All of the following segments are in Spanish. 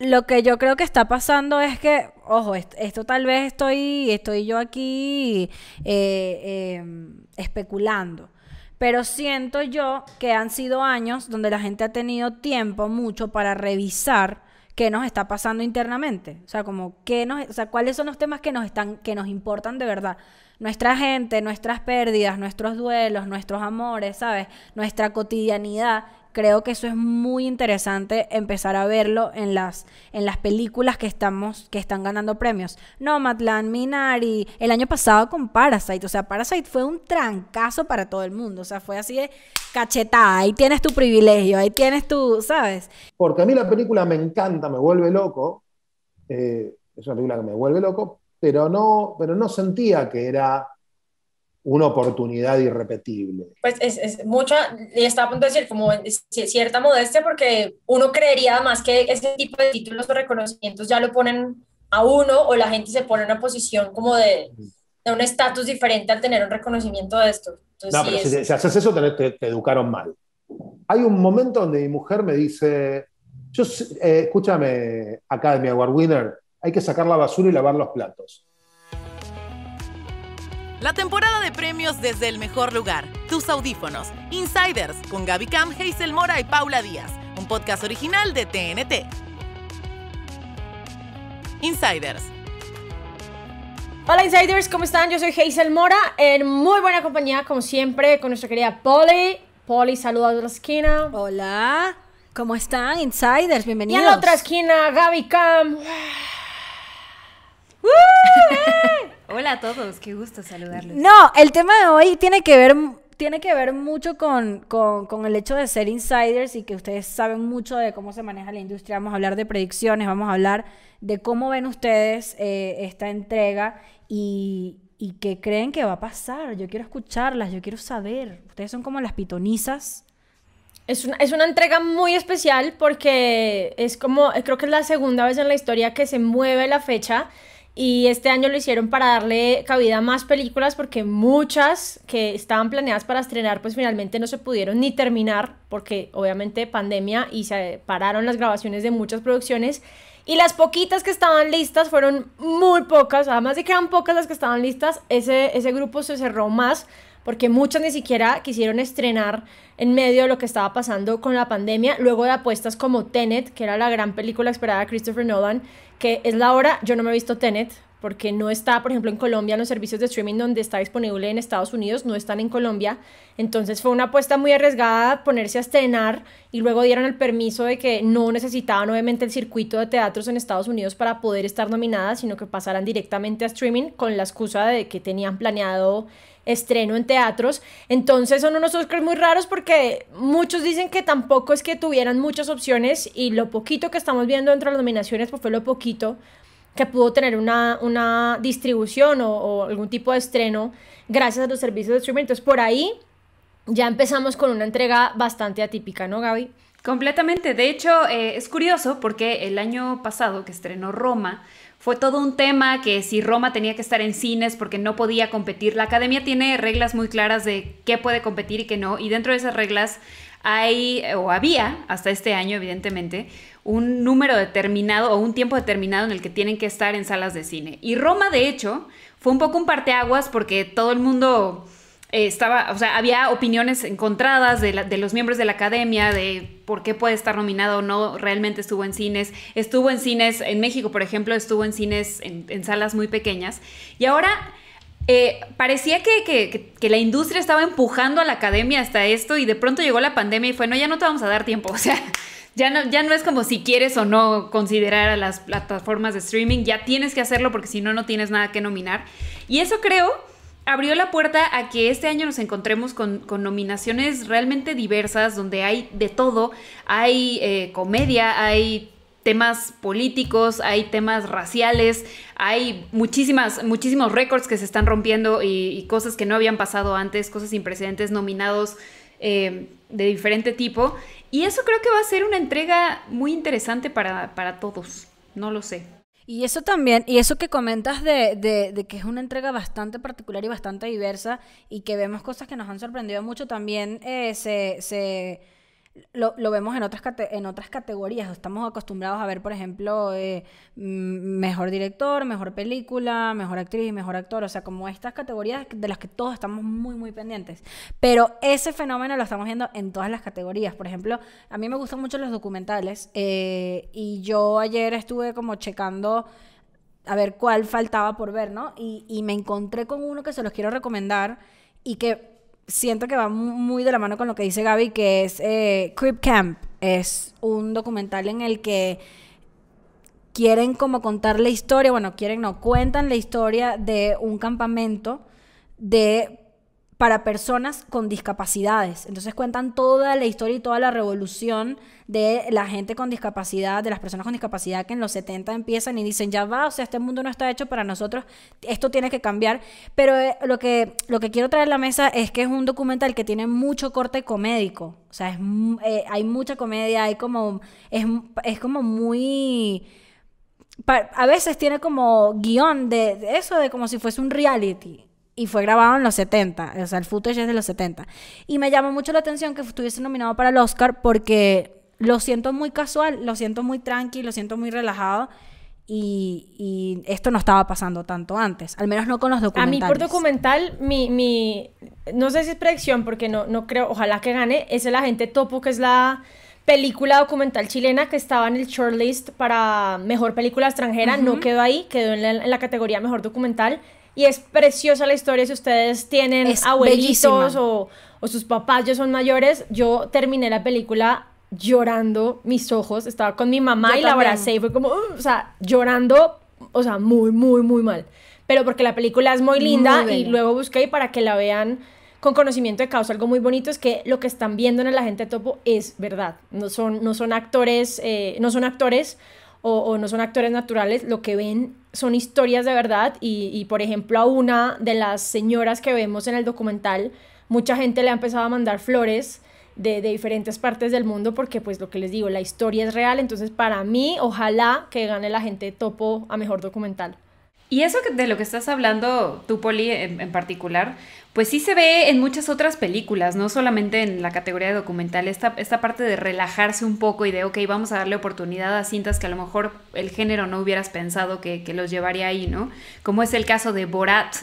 lo que yo creo que está pasando es que, ojo, esto, tal vez estoy, estoy yo aquí eh, em, especulando. Pero siento yo que han sido años donde la gente ha tenido tiempo mucho para revisar qué nos está pasando internamente. O sea, como qué nos, cuáles son los temas que nos están, que nos importan de verdad. Nuestra gente, nuestras pérdidas, nuestros duelos, nuestros amores, ¿sabes? Nuestra cotidianidad creo que eso es muy interesante empezar a verlo en las, en las películas que, estamos, que están ganando premios. No, Matlan, Minari, el año pasado con Parasite, o sea, Parasite fue un trancazo para todo el mundo, o sea, fue así de cachetada, ahí tienes tu privilegio, ahí tienes tu, ¿sabes? Porque a mí la película me encanta, me vuelve loco, eh, es una película que me vuelve loco, pero no, pero no sentía que era una oportunidad irrepetible. Pues es, mucha, y está a punto de decir, como cierta modestia, porque uno creería además que ese tipo de títulos o reconocimientos ya lo ponen a uno o la gente se pone en una posición como de, mm. de un estatus diferente al tener un reconocimiento de esto. no, pero si, haces eso te, educaron mal. Hay un momento donde mi mujer me dice, yo, eh, escúchame, Academy Award Winner, hay que sacar la basura y lavar los platos. La temporada de premios desde el mejor lugar. Tus audífonos. Insiders con Gaby Cam, Hazel Mora y Paula Díaz. Un podcast original de TNT. Insiders. Hola Insiders, ¿cómo están? Yo soy Hazel Mora en muy buena compañía, como siempre, con nuestra querida Polly. Polly, saludos a la esquina. Hola. ¿Cómo están, Insiders? Bienvenidos. Y a la otra esquina, Gaby Cam. Hola a todos, qué gusto saludarlos. No, el tema de hoy tiene que ver, tiene que ver mucho con, el hecho de ser insiders y que ustedes saben mucho de cómo se maneja la industria. Vamos a hablar de predicciones, vamos a hablar de cómo ven ustedes eh, esta entrega y, y qué creen que va a pasar. Yo quiero escucharlas, yo quiero saber. Ustedes son como las pitonizas. Es es una, entrega muy especial porque es como, creo que es la segunda vez en la historia que se mueve la fecha y este año lo hicieron para darle cabida a más películas porque muchas que estaban planeadas para estrenar pues finalmente no se pudieron ni terminar porque obviamente pandemia y se pararon las grabaciones de muchas producciones y las poquitas que estaban listas fueron muy pocas, además de que eran pocas las que estaban listas, ese, ese grupo se cerró más porque muchas ni siquiera quisieron estrenar en medio de lo que estaba pasando con la pandemia, luego de apuestas como Tenet, que era la gran película esperada de Christopher Nolan, que es la hora, yo no me he visto Tenet, porque no está, por ejemplo, en Colombia, los servicios de streaming donde está disponible en Estados Unidos no están en Colombia. Entonces fue una apuesta muy arriesgada ponerse a estrenar y luego dieron el permiso de que no necesitaba nuevamente el circuito de teatros en Estados Unidos para poder estar nominadas, sino que pasaran directamente a streaming con la excusa de que tenían planeado estreno en teatros. Entonces son unos Oscars muy raros porque muchos dicen que tampoco es que tuvieran muchas opciones y lo poquito que estamos viendo entre las nominaciones pues, fue lo poquito que pudo tener una, distribución o, algún tipo de estreno gracias a los servicios de streaming. Entonces por ahí ya empezamos con una entrega bastante atípica, ¿no, Gaby? Completamente. De hecho, eh, es curioso porque el año pasado que estrenó Roma, fue todo un tema que si Roma tenía que estar en cines porque no podía competir. La academia tiene reglas muy claras de qué puede competir y qué no. Y dentro de esas reglas hay, o había, hasta este año evidentemente, un número determinado o un tiempo determinado en el que tienen que estar en salas de cine. Y Roma, de hecho, fue un poco un parteaguas porque todo el mundo eh, estaba, o sea, había opiniones encontradas de, los miembros de la academia de por qué puede estar nominado o no, realmente estuvo en cines, estuvo en cines en México, por ejemplo, estuvo en cines en, salas muy pequeñas, y ahora... Eh, parecía que, la industria estaba empujando a la academia hasta esto y de pronto llegó la pandemia y fue, no, ya no te vamos a dar tiempo, o sea, ya no, ya no es como si quieres o no considerar a las plataformas de streaming, ya tienes que hacerlo porque si no, no tienes nada que nominar. Y eso creo abrió la puerta a que este año nos encontremos con, nominaciones realmente diversas, donde hay de todo, hay eh, comedia, hay temas políticos, hay temas raciales, hay muchísimas, muchísimos récords que se están rompiendo y, cosas que no habían pasado antes, cosas sin precedentes, nominados eh, de diferente tipo. Y eso creo que va a ser una entrega muy interesante para, para todos. No lo sé. Y eso también, y eso que comentas de, de, de, que es una entrega bastante particular y bastante diversa y que vemos cosas que nos han sorprendido mucho, también eh, se, se lo, vemos en otras, en otras categorías. Estamos acostumbrados a ver, por ejemplo, eh, mm, mejor director, mejor película, mejor actriz, y mejor actor. O sea, como estas categorías de las que todos estamos muy, muy pendientes. Pero ese fenómeno lo estamos viendo en todas las categorías. Por ejemplo, a mí me gustan mucho los documentales. Eh, y yo ayer estuve como checando a ver cuál faltaba por ver, ¿no? Y, y me encontré con uno que se los quiero recomendar y que siento que va muy de la mano con lo que dice Gaby, que es eh, Crip Camp. Es un documental en el que quieren como contar la historia, bueno, quieren no, cuentan la historia de un campamento de para personas con discapacidades. Entonces cuentan toda la historia y toda la revolución de la gente con discapacidad, de las personas con discapacidad que en los 70 empiezan y dicen, ya va, o sea, este mundo no está hecho para nosotros, esto tiene que cambiar. Pero eh, lo que, lo que quiero traer a la mesa es que es un documental que tiene mucho corte comédico. O sea, es, eh, hay mucha comedia, hay como, es, es como muy a veces tiene como guión de, eso, de como si fuese un reality y fue grabado en los 70, o sea, el footage es de los 70. Y me llamó mucho la atención que estuviese nominado para el Oscar porque lo siento muy casual, lo siento muy tranquilo, lo siento muy relajado. Y, esto no estaba pasando tanto antes, al menos no con los documentales. A mí por documental, mi, mi no sé si es predicción, porque no, no creo, ojalá que gane, es el Agente Topo, que es la película documental chilena que estaba en el shortlist para Mejor Película Extranjera, no quedó ahí, quedó en la categoría Mejor Documental. Y es preciosa la historia si ustedes tienen abuelitos o, sus papás ya son mayores. Yo terminé la película llorando mis ojos. Estaba con mi mamá y la abracé y fue como, uh, o sea, llorando, o sea, muy, muy, muy mal. Pero porque la película es muy linda y luego busqué para que la vean con conocimiento de causa, algo muy bonito es que lo que están viendo en la gente topo es verdad. No son, no son actores, eh, no son actores o, no son actores naturales, lo que ven son historias de verdad y, por ejemplo a una de las señoras que vemos en el documental, mucha gente le ha empezado a mandar flores de, diferentes partes del mundo porque pues lo que les digo, la historia es real, entonces para mí ojalá que gane la gente topo a mejor documental. Y eso de lo que estás hablando, tú, Poli, en particular, pues sí se ve en muchas otras películas, no solamente en la categoría de documental, esta, esta parte de relajarse un poco y de, ok, vamos a darle oportunidad a cintas que a lo mejor el género no hubieras pensado que, los llevaría ahí, ¿no? Como es el caso de Borat,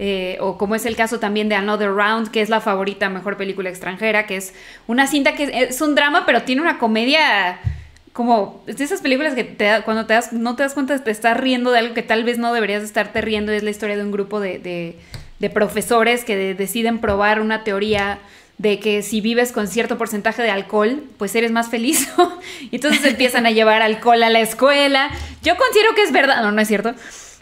eh, o como es el caso también de Another Round, que es la favorita mejor película extranjera, que es una cinta que es, un drama, pero tiene una comedia como de esas películas que te, cuando te das, no te das cuenta te estás riendo de algo que tal vez no deberías estarte riendo, es la historia de un grupo de de profesores que deciden probar una teoría de que si vives con cierto porcentaje de alcohol, pues eres más feliz. y entonces empiezan a llevar alcohol a la escuela. Yo considero que es verdad, no, no es cierto.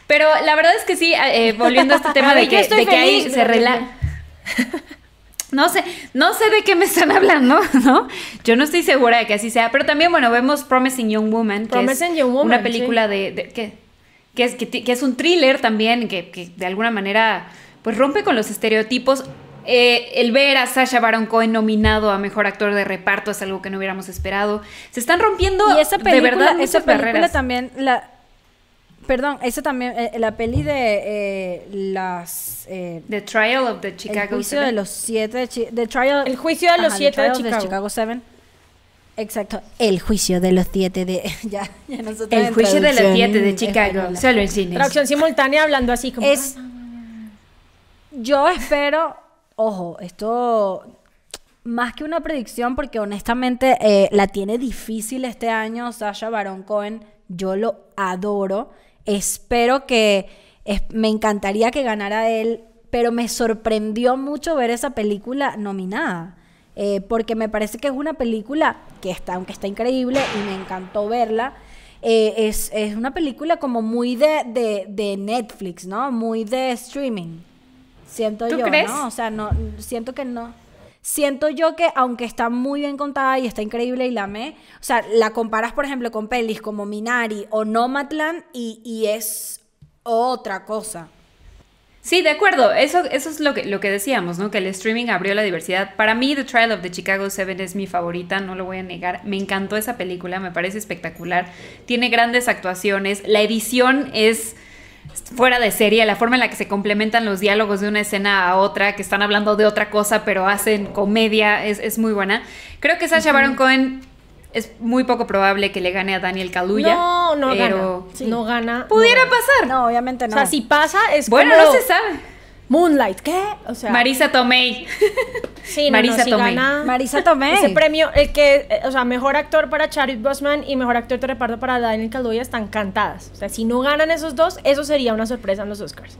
Pero la verdad es que sí, eh, eh, volviendo a este tema de, que, ahí se relaja. No sé, no sé de qué me están hablando, ¿no? Yo no estoy segura de que así sea, pero también, bueno, vemos Promising Young Woman, Promising Young Woman, una película de, que, que, es, que, es un thriller también, que de alguna manera pues rompe con los estereotipos. Eh, el ver a Sasha Baron Cohen nominado a mejor actor de reparto es algo que no hubiéramos esperado. Se están rompiendo esa de verdad esa película también Perdón, esa también eh, la peli de eh, las The Trial of the Chicago El juicio de los siete the trial, El juicio de los siete de Chicago. Exacto, el juicio de los siete de. Ya, el juicio de los siete de Chicago, solo en cine. Traducción simultánea hablando así como. Ah, yo espero, ojo, esto más que una predicción, porque honestamente eh, la tiene difícil este año Sasha Baron Cohen. Yo lo adoro. Espero que me encantaría que ganara él, pero me sorprendió mucho ver esa película nominada. Eh, porque me parece que es una película que está, aunque está increíble y me encantó verla, eh, es, es, una película como muy de, de, de Netflix, ¿no? Muy de streaming. Siento yo, ¿no? O sea, no, siento que no. Siento yo que aunque está muy bien contada y está increíble y la amé, o sea, la comparas, por ejemplo, con pelis como Minari o Nomadland y, es otra cosa. Sí, de acuerdo. Eso, eso es lo que, lo que decíamos, ¿no? Que el streaming abrió la diversidad. Para mí, The Trial of the Chicago Seven es mi favorita, no lo voy a negar. Me encantó esa película, me parece espectacular. Tiene grandes actuaciones. La edición es fuera de serie, la forma en la que se complementan los diálogos de una escena a otra, que están hablando de otra cosa, pero hacen comedia, es, muy buena. Creo que Sasha Baron Cohen es muy poco probable que le gane a Daniel Kaluuya. No, no gana. No gana. Pudiera pasar. No, obviamente no. O sea, si pasa es Bueno, no se sabe. Moonlight, ¿qué? Marisa Tomei. Sí, Marisa si Tomei. Marisa Tomei. Ese premio, el que, eh, o sea, mejor actor para charlie Bosman y mejor actor de reparto para Daniel Caldoya están cantadas. O sea, si no ganan esos dos, eso sería una sorpresa en los Oscars.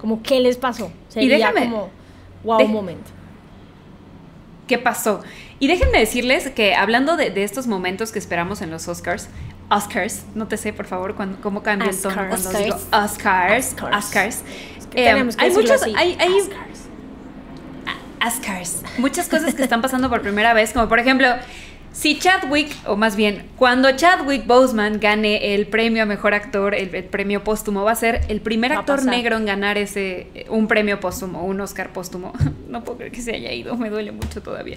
Como qué les pasó. Sería déjame, como wow moment. ¿Qué pasó? Y déjenme decirles que hablando de, estos momentos que esperamos en los Oscars, Oscars, no te sé, por favor, cuando, cómo cambio el tono Oscars, Oscars. Oscars. Eh, hay muchos, Muchas cosas que están pasando por primera vez, como por ejemplo, si Chadwick, o más bien, cuando Chadwick Boseman gane el premio a mejor actor, el, premio póstumo, va a ser el primer actor negro en ganar ese un premio póstumo, un Oscar póstumo. No puedo creer que se haya ido, me duele mucho todavía.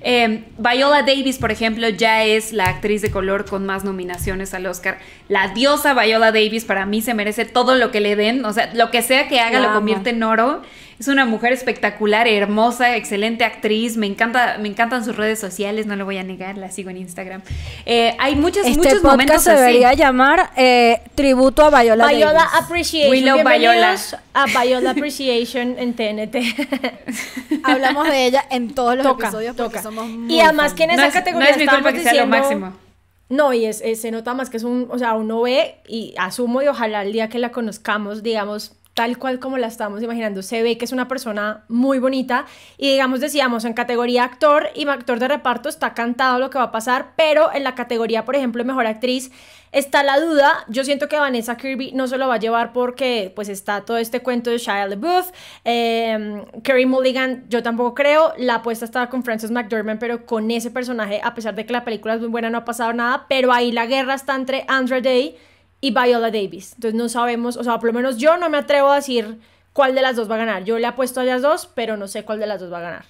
Em, Viola Davis, por ejemplo, ya es la actriz de color con más nominaciones al Oscar. La diosa Viola Davis para mí se merece todo lo que le den, o sea, lo que sea que haga lo convierte en oro. Es una mujer espectacular, hermosa, excelente actriz. Me encanta, me encantan sus redes sociales, no lo voy a negar, la sigo en Instagram. Eh, hay muchos, este muchos momentos se debería llamar eh, tributo a Viola. Viola Appreciation. Viola. A Appreciation en TNT. Hablamos de ella en todos los episodios toca. Y además que en esa categoría no es diciendo, máximo. No, y es, eh, se nota más que es un, o sea, uno ve y asumo y ojalá el día que la conozcamos, digamos, tal cual como la estábamos imaginando. Se ve que es una persona muy bonita y digamos decíamos en categoría actor y actor de reparto está cantado lo que va a pasar, pero en la categoría, por ejemplo, mejor actriz está la duda. Yo siento que Vanessa Kirby no se lo va a llevar porque pues está todo este cuento de Shia LaBeouf. Em, Kerry Mulligan yo tampoco creo. La apuesta estaba con Frances McDormand, pero con ese personaje, a pesar de que la película es muy buena, no ha pasado nada, pero ahí la guerra está entre Andrea Day y Viola Davis. Entonces no sabemos, o sea, por lo menos yo no me atrevo a decir cuál de las dos va a ganar. Yo le apuesto a las dos, pero no sé cuál de las dos va a ganar.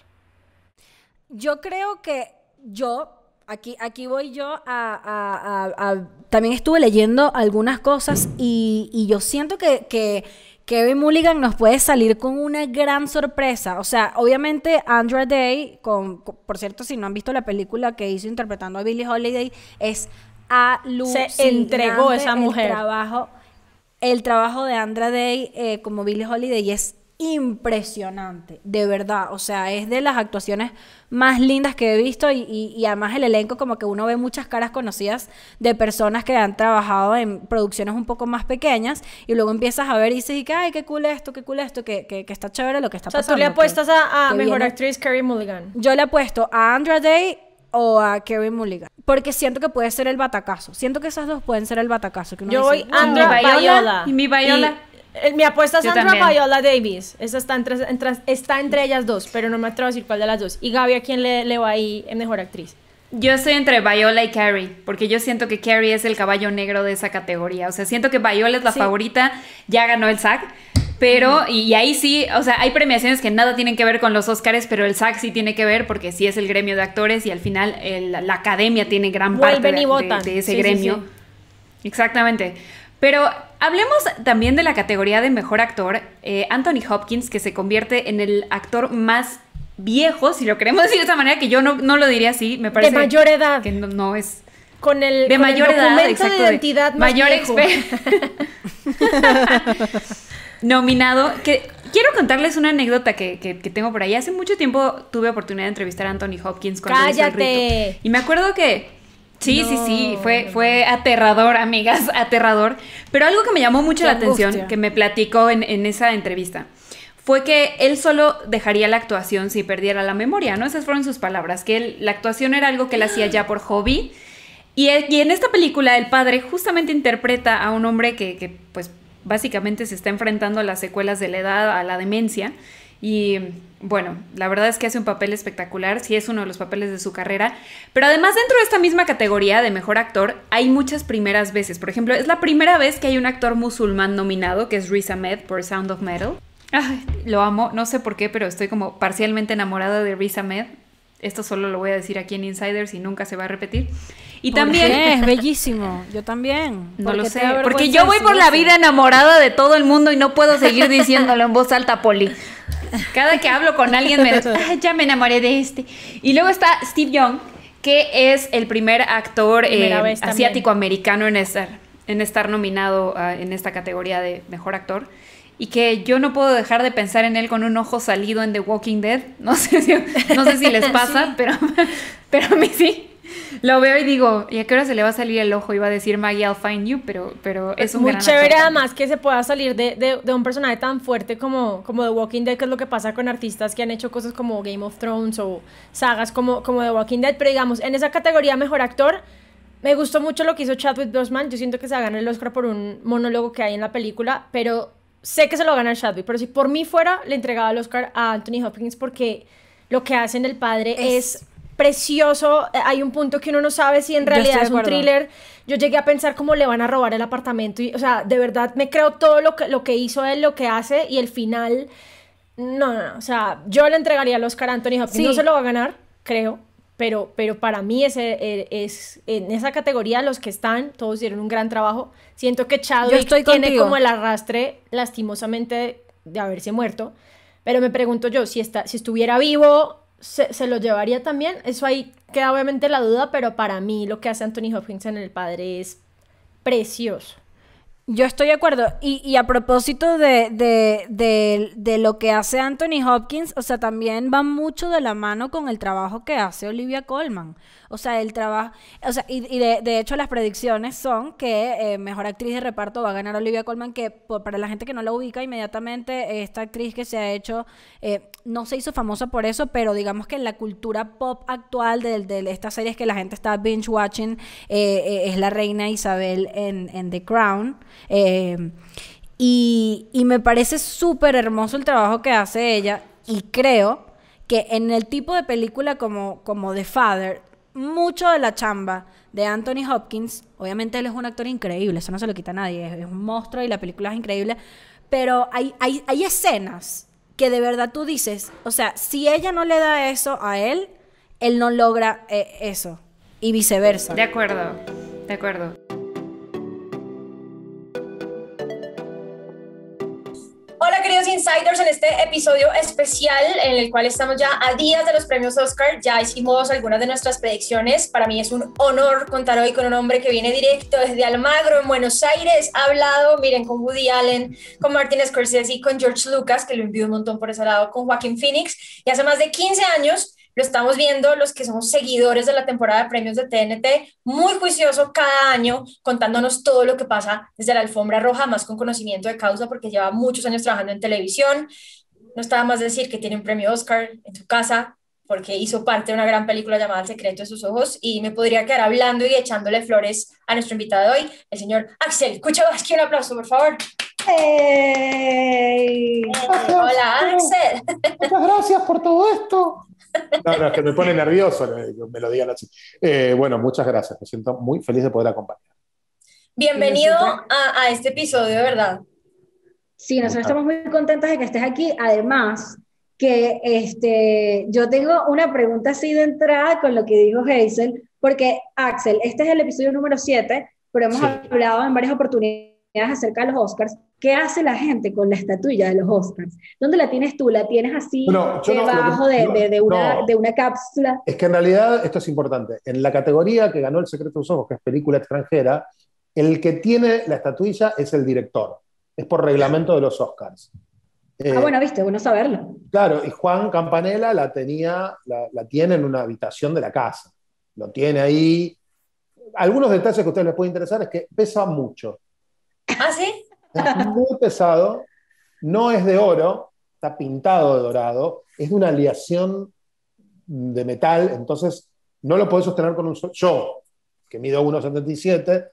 Yo creo que yo, aquí, aquí voy yo a, También estuve leyendo algunas cosas y, yo siento que, Kevin Mulligan nos puede salir con una gran sorpresa. O sea, obviamente Andra Day, por cierto, si no han visto la película que hizo interpretando a Billie Holiday, es se entregó esa mujer. El trabajo, de Andra Day eh, como Billie Holiday es impresionante, de verdad. O sea, es de las actuaciones más lindas que he visto y, además el elenco, como que uno ve muchas caras conocidas de personas que han trabajado en producciones un poco más pequeñas y luego empiezas a ver y dices, que, ay, qué cool esto, qué cool esto, que, está chévere lo que está pasando. O sea, tú le pues, apuestas a, a Mejor Actriz Carrie Mulligan. Yo le apuesto a Andra Day o a Kevin Mulligan. Porque siento que puede ser el batacazo. Siento que esas dos pueden ser el batacazo. Que Yo voy a Andra Viola. Y mi eh, mi apuesta es Yo Andra Viola Davis. Esa está entre, ellas dos, pero no me atrevo a decir cuál de las dos. Y Gaby, ¿a quién le, le va ahí en mejor actriz? Yo estoy entre Viola y Carrie, porque yo siento que Carrie es el caballo negro de esa categoría. O sea, siento que Viola es la favorita, ya ganó el SAC, pero, y, ahí sí, o sea, hay premiaciones que nada tienen que ver con los Oscars, pero el SAG sí tiene que ver porque sí es el gremio de actores y al final la academia tiene gran parte de, ese gremio. Exactamente. Pero hablemos también de la categoría de mejor actor, eh, Anthony Hopkins, que se convierte en el actor más viejo, si lo queremos decir de esa manera, que yo no, lo diría así, me parece. De mayor edad. Que no, es. Con el, de mayor documento de identidad mayor nominado. Que quiero contarles una anécdota que, tengo por ahí. Hace mucho tiempo tuve oportunidad de entrevistar a Anthony Hopkins con ¡Cállate! Y me acuerdo que. Sí, sí, sí, fue, fue aterrador, amigas, aterrador. Pero algo que me llamó mucho la atención, que me platicó en, esa entrevista, fue que él solo dejaría la actuación si perdiera la memoria, ¿no? Esas fueron sus palabras, que la actuación era algo que él hacía ya por hobby. E, y, en esta película el padre justamente interpreta a un hombre que, que pues básicamente se está enfrentando a las secuelas de la edad, a la demencia. Y bueno, la verdad es que hace un papel espectacular, sí es uno de los papeles de su carrera, pero además dentro de esta misma categoría de mejor actor hay muchas primeras veces. Por ejemplo, es la primera vez que hay un actor musulmán nominado, que es Riz Ahmed por Sound of Metal. lo amo, no sé por qué, pero estoy como parcialmente enamorada de Riz Ahmed. Esto solo lo voy a decir aquí en Insiders y nunca se va a repetir. Y también. Es bellísimo. Yo también. No lo sé. Porque yo voy por la vida enamorada de todo el mundo y no puedo seguir diciéndolo en voz alta, Poli. Cada que hablo con alguien me ya me enamoré de este. Y luego está Steve Young, que es el primer actor eh, asiático-americano en estar, en estar nominado ah, en esta categoría de mejor actor y que yo no puedo dejar de pensar en él con un ojo salido en The Walking Dead. No sé si, no sé si les pasa, pero, pero a mí sí. Lo veo y digo, ¿y a qué hora se le va a salir el ojo? Iba a decir Maggie, I'll find you, pero, pero es un Muy chévere además que se pueda salir de, un personaje tan fuerte como, como The Walking Dead, que es lo que pasa con artistas que han hecho cosas como Game of Thrones o sagas como, como The Walking Dead, pero digamos, en esa categoría Mejor Actor, me gustó mucho lo que hizo Chadwick Boseman, yo siento que se ganado el Oscar por un monólogo que hay en la película, pero sé que se lo gana Chadwick, pero si por mí fuera, le entregaba el Oscar a Anthony Hopkins porque lo que hacen el padre es precioso. Eh, hay un punto que uno no sabe si en realidad es un thriller. Yo llegué a pensar cómo le van a robar el apartamento. Y, o sea, de verdad me creo todo lo que, lo que hizo él, lo que hace y el final. No, no, O sea, yo le entregaría el Oscar a Anthony Hopkins. No se lo va a ganar, creo. Pero, pero para mí e, es, en esa categoría los que están, todos hicieron un gran trabajo. Siento que Chadwick tiene como el arrastre, lastimosamente, de haberse muerto. Pero me pregunto yo, si, está, si estuviera vivo, se, se, lo llevaría también. Eso ahí queda obviamente la duda, pero para mí lo que hace Anthony Hopkins en El Padre es precioso. Yo estoy de acuerdo. Y, y a propósito de, de, de, de, lo que hace Anthony Hopkins, o sea, también va mucho de la mano con el trabajo que hace Olivia Colman. O sea, el trabajo. O sea, y, y de, hecho, las predicciones son que eh, mejor actriz de reparto va a ganar Olivia Colman, que para la gente que no la ubica inmediatamente, esta actriz que se ha hecho, eh, no se hizo famosa por eso, pero digamos que en la cultura pop actual de, estas series que la gente está binge watching, eh, es la reina Isabel en, en The Crown. Em, y, me parece súper hermoso el trabajo que hace ella y creo que en el tipo de película como, como The Father, mucho de la chamba de Anthony Hopkins, obviamente él es un actor increíble, eso no se lo quita nadie, es, un monstruo y la película es increíble, pero hay, hay, escenas que de verdad tú dices, o sea, si ella no le da eso a él, él no logra eh, eso, y viceversa. De acuerdo, de acuerdo. Insiders en este episodio especial en el cual estamos ya a días de los premios Oscar. Ya hicimos algunas de nuestras predicciones. Para mí es un honor contar hoy con un hombre que viene directo desde Almagro, en Buenos Aires. Ha hablado, miren, con Woody Allen, con Martin Scorsese, con George Lucas, que lo envió un montón por ese lado, con Joaquín Phoenix. Y hace más de 15 años lo estamos viendo los que somos seguidores de la temporada de premios de TNT, muy juicioso cada año, contándonos todo lo que pasa desde la alfombra roja, más con conocimiento de causa, porque lleva muchos años trabajando en televisión. No estaba más decir que tiene un premio Oscar en su casa, porque hizo parte de una gran película llamada El secreto de sus ojos y me podría quedar hablando y echándole flores a nuestro invitado de hoy, el señor Axel quiero Un aplauso, por favor. Hola, Axel. Muchas gracias por todo esto. No, no, que me pone nervioso, me lo digan así. Eh, bueno, muchas gracias, me siento muy feliz de poder acompañar. Bienvenido a, este episodio, verdad. Sí, nosotros estamos muy contentos de que estés aquí. Además, que este, yo tengo una pregunta así de entrada con lo que dijo Hazel, porque Axel, este es el episodio número 7, pero hemos hablado en varias oportunidades acerca de los Oscars, ¿qué hace la gente con la estatuilla de los Oscars? ¿Dónde la tienes tú? ¿La tienes así debajo de, una, cápsula? Es que en realidad esto es importante. En la categoría que ganó El Secreto de los Ojos, que es película extranjera, el que tiene la estatuilla es el director. Es por reglamento de los Oscars. ah, eh, bueno, viste, bueno saberlo. Claro, y Juan Campanella la tenía, la, la tiene en una habitación de la casa. Lo tiene ahí. Algunos detalles que a ustedes les puede interesar es que pesa mucho ¿Ah, sí? Es muy pesado, no es de oro, está pintado de dorado, es de una aleación de metal, entonces no lo podés sostener con un solo. Yo, que mido 1,77,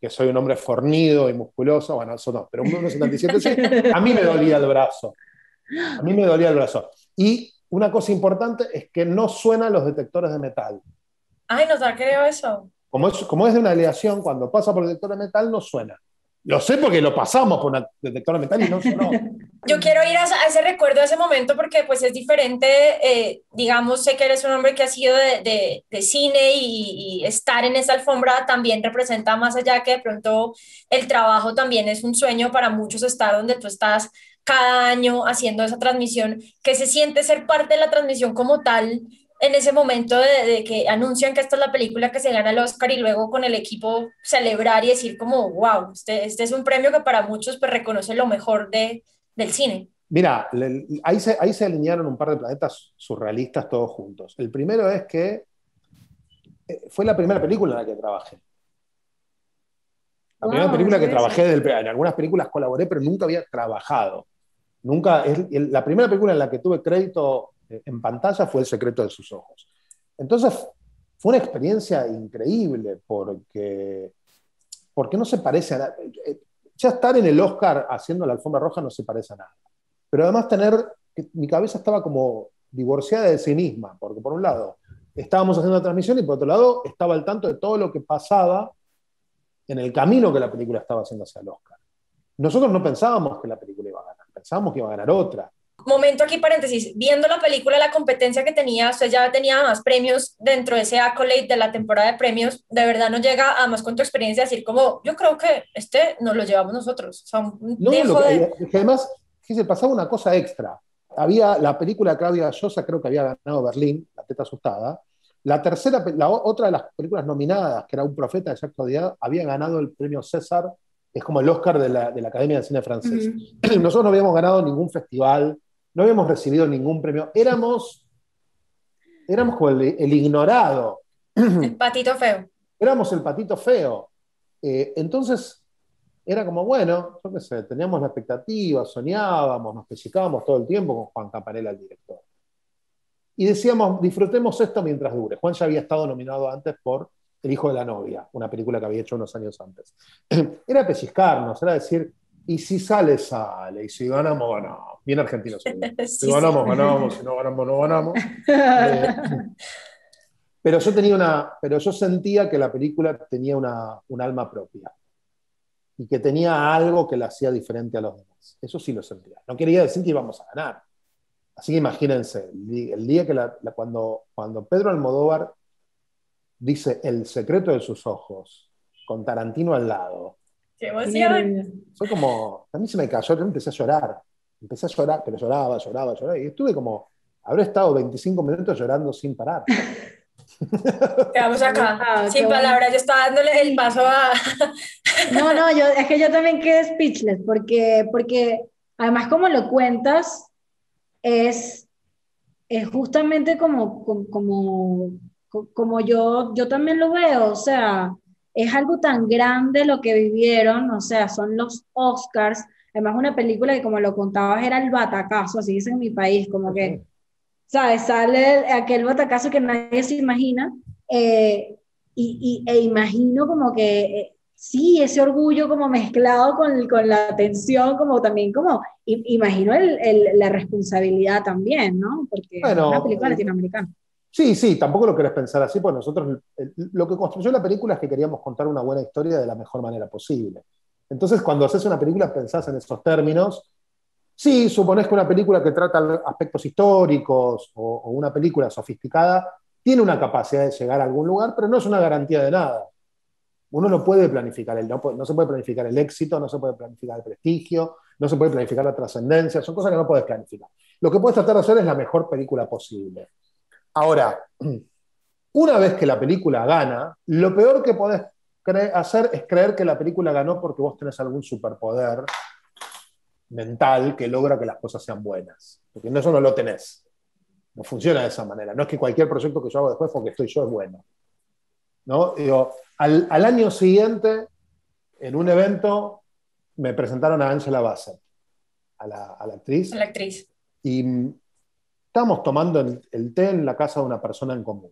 que soy un hombre fornido y musculoso, bueno, eso no, pero 1,77 sí, a mí me dolía el brazo. A mí me dolía el brazo. Y una cosa importante es que no suenan los detectores de metal. Ay, no te eso. Como es, como es de una aleación, cuando pasa por el detector de metal no suena. Lo sé porque lo pasamos por una detectora metal y no no. Yo quiero ir a, ese recuerdo, a ese momento, porque pues es diferente, eh, digamos, sé que eres un hombre que ha sido de, de, cine y, y, estar en esa alfombra también representa más allá que de pronto el trabajo también es un sueño para muchos estar donde tú estás cada año haciendo esa transmisión, que se siente ser parte de la transmisión como tal en ese momento de, que anuncian que esta es la película que se gana el Oscar y luego con el equipo celebrar y decir como, wow, este, este es un premio que para muchos pues, reconoce lo mejor de, del cine? Mira, ahí, se, alinearon un par de planetas surrealistas todos juntos. El primero es que eh, fue la primera película en la que trabajé. La primera película que trabajé, en algunas películas colaboré, pero nunca había trabajado. Nunca, es la primera película en la que tuve crédito en pantalla fue el secreto de sus ojos. Entonces, fue una experiencia increíble porque, porque no se parece a nada. Eh, ya estar en el Oscar haciendo la alfombra roja no se parece a nada. Pero además tener, mi cabeza estaba como divorciada de sí misma, porque por un lado estábamos haciendo la transmisión y por otro lado estaba al tanto de todo lo que pasaba en el camino que la película estaba haciendo hacia el Oscar. Nosotros no pensábamos que la película iba a ganar, pensábamos que iba a ganar otra momento aquí paréntesis, viendo la película, la competencia que tenía, usted ya tenía más premios dentro de ese accolade de la temporada de premios, de verdad no llega, más con tu experiencia, decir como, yo creo que este nos lo llevamos nosotros. O además, que se pasaba una cosa extra. Había la película de Claudia Sosa, creo que había ganado Berlín, La teta asustada. La tercera, la otra de las películas nominadas, que era Un profeta de Jacques actualidad, había ganado el premio César, es como el Oscar de la, de la Academia de Cine Francés. Nosotros no habíamos ganado ningún festival no habíamos recibido ningún premio. Éramos, éramos como el, ignorado. El patito feo. Éramos el patito feo. Eh, entonces, era como, bueno, yo qué sé, teníamos la expectativa, soñábamos, nos pellizcábamos todo el tiempo con Juan Caparela, el director. Y decíamos, disfrutemos esto mientras dure. Juan ya había estado nominado antes por El hijo de la novia, una película que había hecho unos años antes. Era pellizcarnos, era decir, y si sale, sale. Y si ganamos, ganamos. Bien argentinos. Si ganamos, ganamos. Si no ganamos, no ganamos. pero yo tenía una. Pero yo sentía que la película tenía una, un alma propia. Y que tenía algo que la hacía diferente a los demás. Eso sí lo sentía. No quería decir que íbamos a ganar. Así que imagínense, el día que cuando, cuando Pedro Almodóvar dice El secreto de sus ojos, con Tarantino al lado, ¡Qué Fue como, a mí se me cayó, yo empecé a llorar. Empecé a llorar, pero lloraba, lloraba, lloraba. Y estuve como, habré estado 25 minutos llorando sin parar. quedamos acá. Ah, sin palabras, yo estaba dándole el paso a. no, no, yo, es que yo también quedé speechless, porque, porque además, como lo cuentas, es, es justamente como, como, como, como yo, yo también lo veo, o sea es algo tan grande lo que vivieron, o sea, son los Oscars, además una película que como lo contabas era el batacazo, así dicen en mi país, como que, ¿sabes? Sale aquel batacazo que nadie se imagina, eh, y, e imagino como que... Eh, sí, ese orgullo como mezclado con, la tensión, como también como, imagino la responsabilidad también, ¿no? Porque es una película eh, latinoamericana. Sí, sí, tampoco lo querés pensar así, porque nosotros lo que construyó la película es que queríamos contar una buena historia de la mejor manera posible. Entonces, cuando haces una película, pensás en esos términos. Sí, suponés que una película que trata aspectos históricos o, una película sofisticada tiene una capacidad de llegar a algún lugar, pero no es una garantía de nada. Uno no puede planificar, el, se puede planificar el éxito, no se puede planificar el prestigio, no se puede planificar la trascendencia, son cosas que no puedes planificar. Lo que puedes tratar de hacer es la mejor película posible. Ahora, una vez que la película gana, lo peor que podés hacer es creer que la película ganó porque vos tenés algún superpoder mental que logra que las cosas sean buenas. Porque eso no lo tenés. No funciona de esa manera. No es que cualquier proyecto que yo hago después porque estoy yo es bueno. ¿No? al, año siguiente, en un evento, me presentaron a Angela Bassett, a la, a la actriz. A la actriz. Y Estábamos tomando el, té en la casa de una persona en común.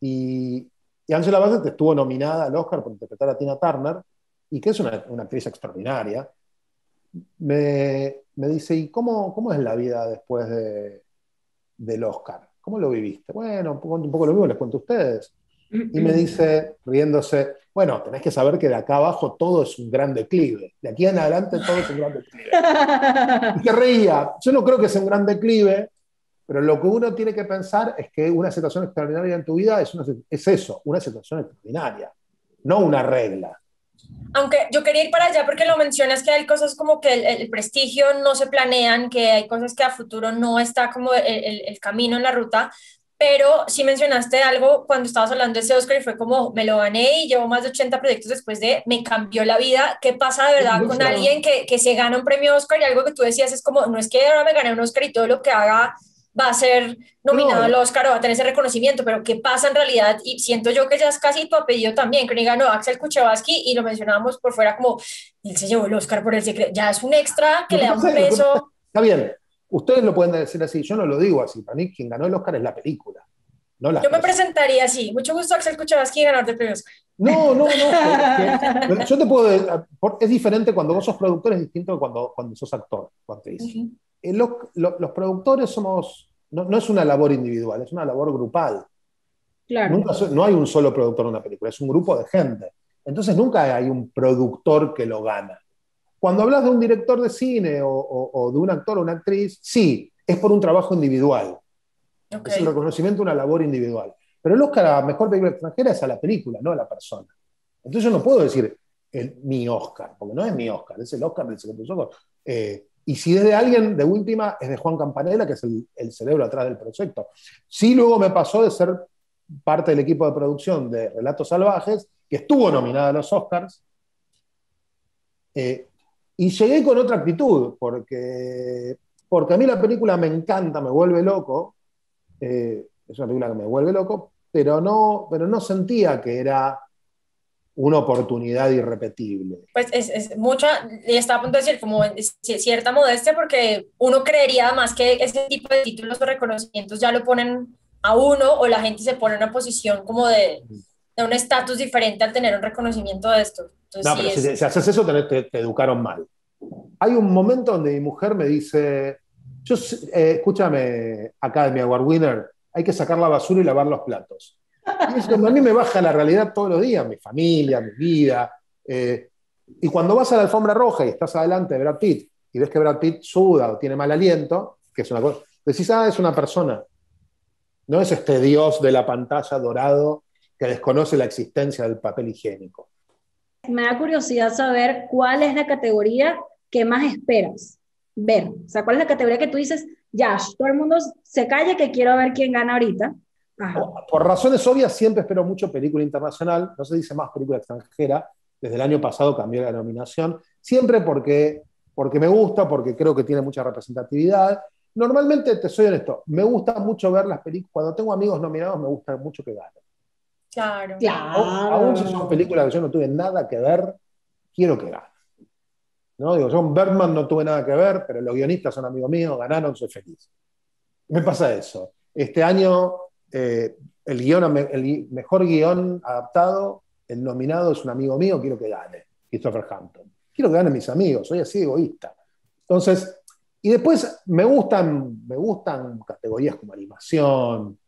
Y, Angela Bassett estuvo nominada al Oscar por interpretar a Tina Turner, y que es una, actriz extraordinaria. Me, dice, ¿y cómo, cómo es la vida después de, del Oscar? ¿Cómo lo viviste? Bueno, un poco, lo mismo les cuento a ustedes. Y me dice, riéndose, bueno, tenés que saber que de acá abajo todo es un gran declive. De aquí en adelante todo es un gran declive. Y se reía. Yo no creo que sea un gran declive, pero lo que uno tiene que pensar es que una situación extraordinaria en tu vida es, una, es eso, una situación extraordinaria, no una regla. Aunque yo quería ir para allá porque lo mencionas que hay cosas como que el, prestigio no se planean, que hay cosas que a futuro no está como el, el, el camino en la ruta, pero sí mencionaste algo cuando estabas hablando de ese Oscar y fue como, me lo gané y llevo más de 80 proyectos después de, me cambió la vida. ¿Qué pasa de verdad con alguien que, que se gana un premio Oscar? Y algo que tú decías es como, no es que ahora me gané un Oscar y todo lo que haga va a ser nominado al Oscar o va a tener ese reconocimiento, pero ¿qué pasa en realidad? Y siento yo que ya es casi tu apellido también, que no Axel Kuchewaski y lo mencionábamos por fuera como, él se llevó el Oscar por el secreto, ya es un extra que le da un peso. Está bien, Ustedes lo pueden decir así, yo no lo digo así. Para mí, quien ganó el Oscar es la película. yo me presentaría así. Mucho gusto, Axel quien ganó el premio. No, no, no. yo te puedo. Es diferente cuando vos sos productor, es distinto que cuando, cuando sos actor eh, los, productores somos. No, es una labor individual, es una labor grupal. Claro. no hay un solo productor en una película, es un grupo de gente. Entonces nunca hay un productor que lo gana. Cuando hablas de un director de cine o, de un actor o una actriz, sí, es por un trabajo individual. Es un reconocimiento, una labor individual. Pero el Oscar a Mejor Película Extranjera es a la película, no a la persona. Entonces yo no puedo decir mi Oscar, porque no es mi Oscar, es el Oscar del segundo eh, y si es de alguien, de última, es de Juan Campanella, que es el, el, cerebro atrás del proyecto. Sí, luego me pasó de ser parte del equipo de producción de Relatos Salvajes, que estuvo nominada a los Oscars, eh, y llegué con otra actitud, porque, porque a mí la película me encanta, me vuelve loco. Eh, es una película que me vuelve loco, pero no, pero no sentía que era una oportunidad irrepetible. Pues es, mucha, y estaba a punto de decir, como cierta modestia, porque uno creería más que ese tipo de títulos o reconocimientos ya lo ponen a uno o la gente se pone en una posición como de, da un estatus diferente al tener un reconocimiento de esto. Entonces, no, pero si, haces eso, te, educaron mal. Hay un momento donde mi mujer me dice, yo, eh, escúchame, Academy Award Winner, hay que sacar la basura y lavar los platos. a mí me baja la realidad todos los días, mi familia, mi vida. Eh, y cuando vas a la alfombra roja y estás adelante de Brad Pitt y ves que Brad Pitt suda o tiene mal aliento, que es una cosa, decís, ah, es una persona. No es este dios de la pantalla dorado que desconoce la existencia del papel higiénico. Me da curiosidad saber cuál es la categoría que más esperas ver. O sea, cuál es la categoría que tú dices, ya, todo el mundo se calle que quiero ver quién gana ahorita. Por razones obvias, siempre espero mucho película internacional, no se dice más película extranjera, desde el año pasado cambió la nominación, siempre porque, porque me gusta, porque creo que tiene mucha representatividad. Normalmente, te soy honesto, me gusta mucho ver las películas, cuando tengo amigos nominados me gusta mucho que ganen. Claro. claro. Aún si son películas que yo no tuve nada que ver, quiero que gane ¿No? Digo, yo en Bergman no tuve nada que ver, pero los guionistas son amigos míos, ganaron, soy feliz. Me pasa eso. Este año, eh, el, guion, el mejor guión adaptado, el nominado es un amigo mío, quiero que gane, Christopher Hampton. Quiero que gane mis amigos, soy así egoísta. Entonces, y después me gustan, me gustan categorías como animación,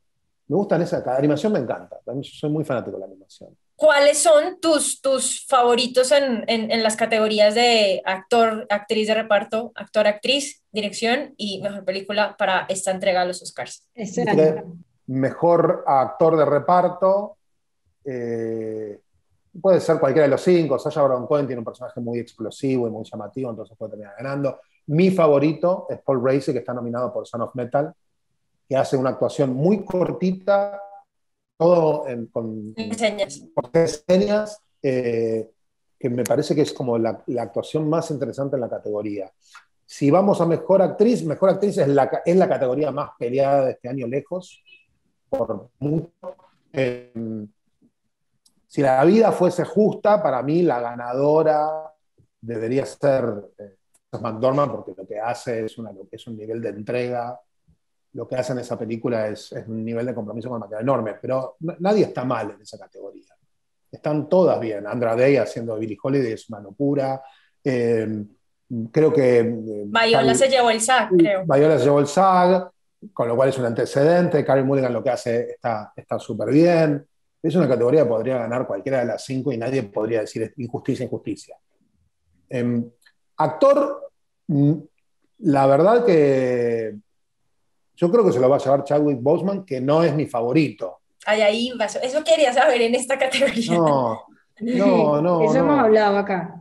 me gustan esa la animación me encanta, también soy muy fanático de la animación. ¿Cuáles son tus, tus favoritos en, en, las categorías de actor, actriz de reparto, actor, actriz, dirección y mejor película para esta entrega a los Oscars? mejor actor de reparto, eh, puede ser cualquiera de los cinco, Sasha Baron Cohen tiene un personaje muy explosivo y muy llamativo, entonces puede terminar ganando. Mi favorito es Paul Racy, que está nominado por Son of Metal, que hace una actuación muy cortita, todo con, eh, que me parece que es como la, actuación más interesante en la categoría. Si vamos a Mejor Actriz, Mejor Actriz es la, es la categoría más peleada de este año lejos, por mucho. Eh, si la vida fuese justa, para mí la ganadora debería ser eh, McDormand, porque lo que hace es, una, es un nivel de entrega lo que hacen en esa película es, un nivel de compromiso con la material enorme, pero nadie está mal en esa categoría. Están todas bien. Andra Day haciendo Billy Holiday es una locura. Em, creo que... Em, Viola se llevó el SAG, creo. Viola se llevó el SAG, con lo cual es un antecedente. Carrie Mulligan lo que hace está súper bien. Es una categoría que podría ganar cualquiera de las cinco y nadie podría decir injusticia, injusticia. Em, actor, mm, la verdad que yo creo que se lo va a llevar Chadwick Boseman, que no es mi favorito. Ay, ahí Eso quería saber en esta categoría. No, no, no. Eso no. hemos hablado acá.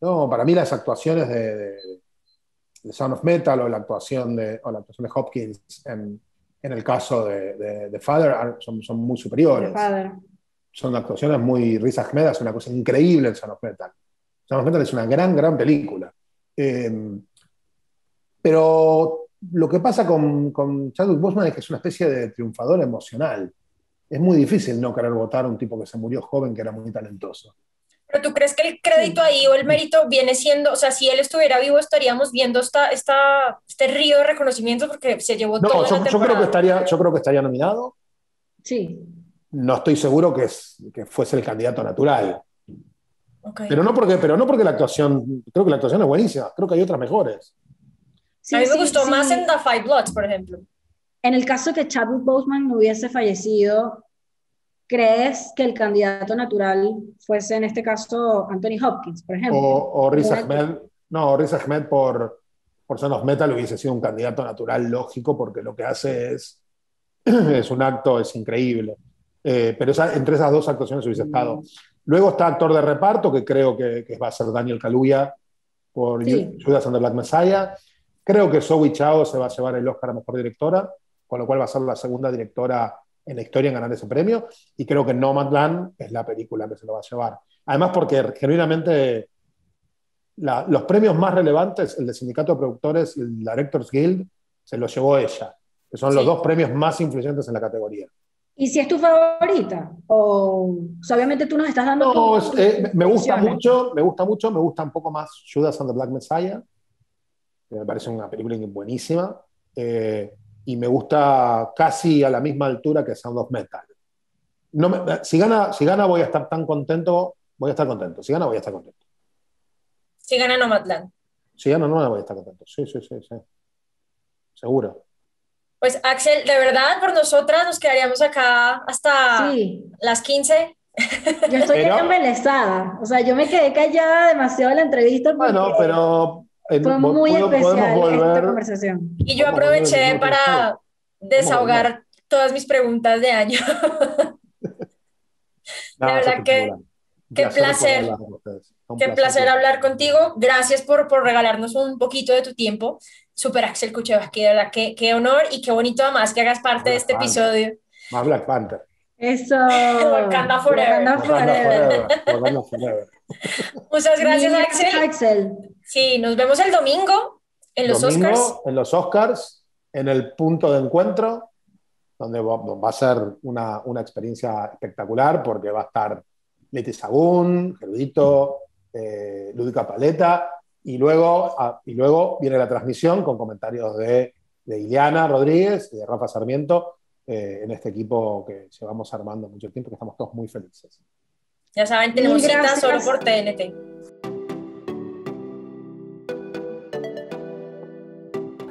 No, para mí las actuaciones de, de, Sound of Metal o la actuación de, la de Hopkins en, el caso de, The Father son, son, muy superiores. Father. Son actuaciones muy risas Ahmed una cosa increíble en Sound of Metal. Sound of Metal es una gran, gran película. Eh, pero lo que pasa con, Chadwick Boseman es que es una especie de triunfador emocional. Es muy difícil no querer votar a un tipo que se murió joven, que era muy talentoso. Pero tú crees que el crédito ahí o el mérito viene siendo, o sea, si él estuviera vivo estaríamos viendo esta, esta este río de reconocimientos porque se llevó no, toda yo, la Yo creo que estaría, yo creo que estaría nominado. Sí. No estoy seguro que, es, que fuese el candidato natural. Pero, no porque, pero no porque la actuación, creo que la actuación es buenísima, creo que hay otras mejores. Sí, a mí me gustó más en The Five Bloods, por ejemplo. En el caso que Chadwick Boseman hubiese fallecido, ¿crees que el candidato natural fuese en este caso Anthony Hopkins, por ejemplo? O, Riz Ahmed, no, Riz Ahmed por, por Son of Metal hubiese sido un candidato natural lógico porque lo que hace es, es un acto, es increíble. Eh, pero entre esas dos actuaciones hubiese estado. Mm. Luego está actor de reparto, que creo que, va a ser Daniel Kaluuya por sí. Judas and the Black Messiah. Creo que Zoe Chao se va a llevar el Oscar a Mejor Directora, con lo cual va a ser la segunda directora en la historia en ganar ese premio, y creo que Nomadland es la película que se lo va a llevar. Además porque genuinamente los premios más relevantes, el de Sindicato de Productores y el Directors Guild, se los llevó ella, que son los dos premios más influyentes en la categoría. ¿Y si es tu favorita? O, obviamente tú nos estás dando... No, eh, me gusta mucho, me gusta mucho, me gusta un poco más Judas and the Black Messiah, me parece una película buenísima, eh, y me gusta casi a la misma altura que Sound of Metal. No si, gana, si gana voy a estar tan contento, voy a estar contento, si gana voy a estar contento. Si gana Nomadland. Si gana no, no voy a estar contento, sí, sí, sí, sí. Seguro. Pues Axel, de verdad, por nosotras nos quedaríamos acá hasta las 15. Yo estoy pero, o sea, yo me quedé callada demasiado en la entrevista. Bueno, pero fue muy especial volver, esta conversación. Y yo aproveché para desahogar todas mis preguntas de año. de verdad que qué placer. Qué placer hablar contigo. Gracias por, por regalarnos un poquito de tu tiempo. Super Axel Kuchevaski, de qué, honor y qué bonito además que hagas parte de este episodio. Más Black Panther. Eso. Forever. forever. Muchas gracias, Axel. Sí, nos vemos el domingo en los domingo, Oscars. En los Oscars, en el punto de encuentro, donde va, a ser una, una, experiencia espectacular porque va a estar Leti Sagún, Gerudito, eh, Lúdica Paleta, y luego, ah, y luego viene la transmisión con comentarios de, de Ileana Rodríguez y de Rafa Sarmiento eh, en este equipo que llevamos armando mucho tiempo, que estamos todos muy felices. Ya saben, tenemos cita solo por TNT.